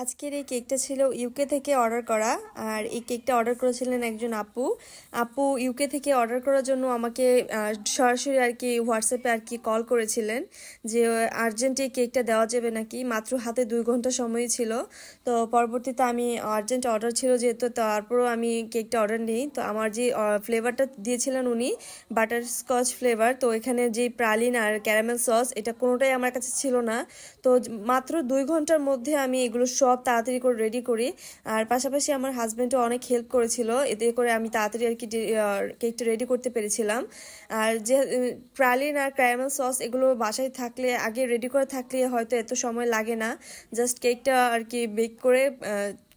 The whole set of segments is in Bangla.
আজকের এই কেকটা ছিল ইউকে থেকে অর্ডার করা আর এই কেকটা অর্ডার করেছিলেন একজন আপু আপু ইউকে থেকে অর্ডার করার জন্য আমাকে সরাসরি আর কি হোয়াটসঅ্যাপে আর কি কল করেছিলেন যে আর্জেন্টে কেকটা দেওয়া যাবে নাকি মাত্র হাতে দুই ঘন্টা সময় ছিল তো পরবর্তীতে আমি আর্জেন্ট অর্ডার ছিল যেহেতু তারপরও আমি কেকটা অর্ডার নিই তো আমার যে ফ্লেভারটা দিয়েছিলেন উনি বাটার স্কচ ফ্লেভার তো এখানে যে প্রালিন আর ক্যারামেল সস এটা কোনোটাই আমার কাছে ছিল না তো মাত্র দুই ঘন্টার মধ্যে আমি এগুলো সব তাড়াতাড়ি করে রেডি করি আর পাশাপাশি আমার হাজব্যান্ডও অনেক হেল্প করেছিল এতে করে আমি তাড়াতাড়ি আর কি কেকটা রেডি করতে পেরেছিলাম আর যে প্রালিন আর ক্যারামেল সস এগুলো বাসায় থাকলে আগে রেডি করে থাকলে হয়তো এত সময় লাগে না জাস্ট কেকটা আর কি বেক করে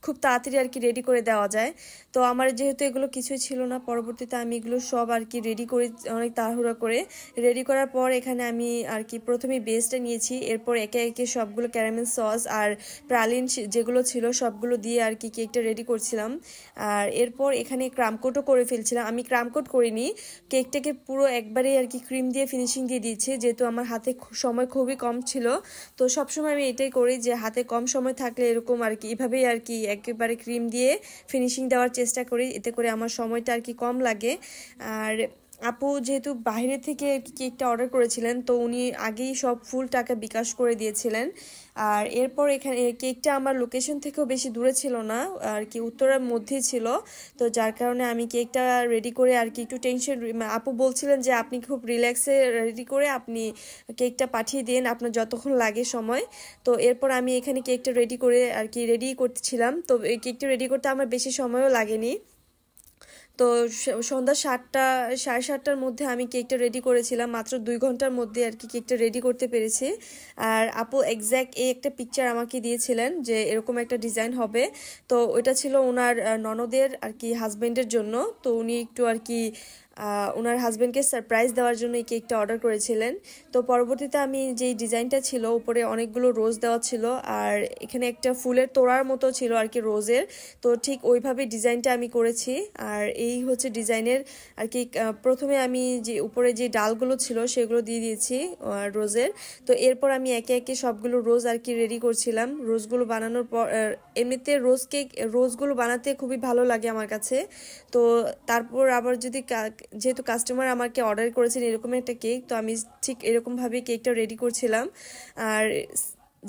খুব তাড়াতাড়ি আর কি রেডি করে দেওয়া যায় তো আমার যেহেতু এগুলো কিছুই ছিল না পরবর্তীতে আমি এগুলো সব আর কি রেডি করে অনেক তাড়াহুড়া করে রেডি করার পর এখানে আমি আর কি প্রথমে বেসটা নিয়েছি এরপর একে একে সবগুলো ক্যারামেল সস আর প্রালিন যেগুলো ছিল সবগুলো দিয়ে আর কি কেকটা রেডি করছিলাম আর এরপর এখানে ক্রামকোটও করে ফেলছিলাম আমি ক্রামকোট করিনি কেকটাকে পুরো একবারে আর কি ক্রিম দিয়ে ফিনিশিং দিয়ে দিয়েছি যেহেতু আমার হাতে সময় খুবই কম ছিল তো সবসময় আমি এটাই করি যে হাতে কম সময় থাকলে এরকম আর কি এভাবেই আর কি একেবারে ক্রিম দিয়ে ফিনিশিং দেওয়ার চেষ্টা করি এতে করে আমার সময়টা আর কি কম লাগে আর আপু যেহেতু বাইরে থেকে কেকটা অর্ডার করেছিলেন তো উনি আগেই সব ফুল টাকা বিকাশ করে দিয়েছিলেন আর এরপর এখানে কেকটা আমার লোকেশন থেকেও বেশি দূরে ছিল না আর কি উত্তরের মধ্যেই ছিল তো যার কারণে আমি কেকটা রেডি করে আর কি একটু টেনশন আপু বলছিলেন যে আপনি খুব রিল্যাক্সে রেডি করে আপনি কেকটা পাঠিয়ে দিন আপনার যতক্ষণ লাগে সময় তো এরপর আমি এখানে কেকটা রেডি করে আর কি রেডি করছিলাম তো কেকটা রেডি করতে আমার বেশি সময়ও লাগেনি তো সন্ধ্যা সাতটা সাড়ে সাতটার মধ্যে আমি কেকটা রেডি করেছিলাম মাত্র দুই ঘন্টার মধ্যে আর কি কেকটা রেডি করতে পেরেছি আর আপু এক্স্যাক্ট এই একটা পিকচার আমাকে দিয়েছিলেন যে এরকম একটা ডিজাইন হবে তো ওইটা ছিল ওনার ননদের আর কি হাজব্যান্ডের জন্য তো উনি একটু আর কি ওনার হাজব্যান্ডকে সারপ্রাইজ দেওয়ার জন্য এই কেকটা অর্ডার করেছিলেন তো পরবর্তীতে আমি যেই ডিজাইনটা ছিল উপরে অনেকগুলো রোজ দেওয়া ছিল আর এখানে একটা ফুলের তোড়ার মতো ছিল আর কি রোজের তো ঠিক ওইভাবে ডিজাইনটা আমি করেছি আর এই হচ্ছে ডিজাইনের আর কি প্রথমে আমি যে উপরে যে ডালগুলো ছিল সেগুলো দিয়ে দিয়েছি রোজের তো এরপর আমি একে একে সবগুলো রোজ আর কি রেডি করছিলাম রোজগুলো বানানোর পর এমনিতে রোজ কেক রোজগুলো বানাতে খুবই ভালো লাগে আমার কাছে তো তারপর আবার যদি যেহেতু কাস্টমার আমাকে অর্ডার করেছেন এরকম একটা কেক তো আমি ঠিক এরকমভাবে কেকটা রেডি করছিলাম আর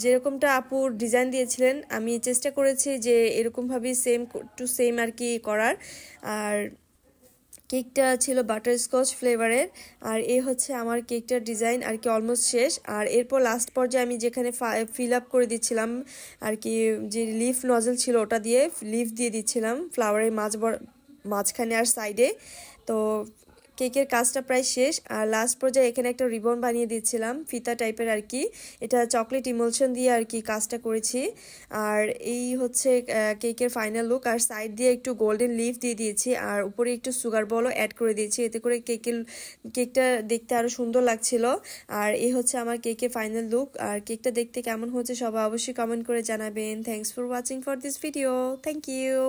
যেরকমটা আপু ডিজাইন দিয়েছিলেন আমি চেষ্টা করেছি যে এরকমভাবেই সেম টু সেম আর কি করার আর কেকটা ছিল বাটারস্কচ ফ্লেভারের আর এ হচ্ছে আমার কেকটার ডিজাইন আর কি অলমোস্ট শেষ আর এরপর লাস্ট পর্যায়ে আমি যেখানে ফিল আপ করে দিচ্ছিলাম আর কি যে লিফ নজল ছিল ওটা দিয়ে লিফ দিয়ে দিচ্ছিলাম ফ্লাওয়ারের মাছ মাঝখানে আর সাইডে তো কেকের কাজটা প্রায় শেষ আর লাস্ট পর্যায়ে এখানে একটা রিবন বানিয়ে দিচ্ছিলাম ফিতা টাইপের আর কি এটা চকলেট ইমোলশন দিয়ে আর কি কাজটা করেছি আর এই হচ্ছে কেকের ফাইনাল লুক আর সাইড দিয়ে একটু গোল্ডেন লিফ দিয়ে দিয়েছি আর উপরে একটু সুগার বলও অ্যাড করে দিয়েছি এতে করে কেকের কেকটা দেখতে আরও সুন্দর লাগছিল আর এই হচ্ছে আমার কেকের ফাইনাল লুক আর কেকটা দেখতে কেমন হচ্ছে সবাই অবশ্যই কমেন্ট করে জানাবেন thanks for watching for this video thank you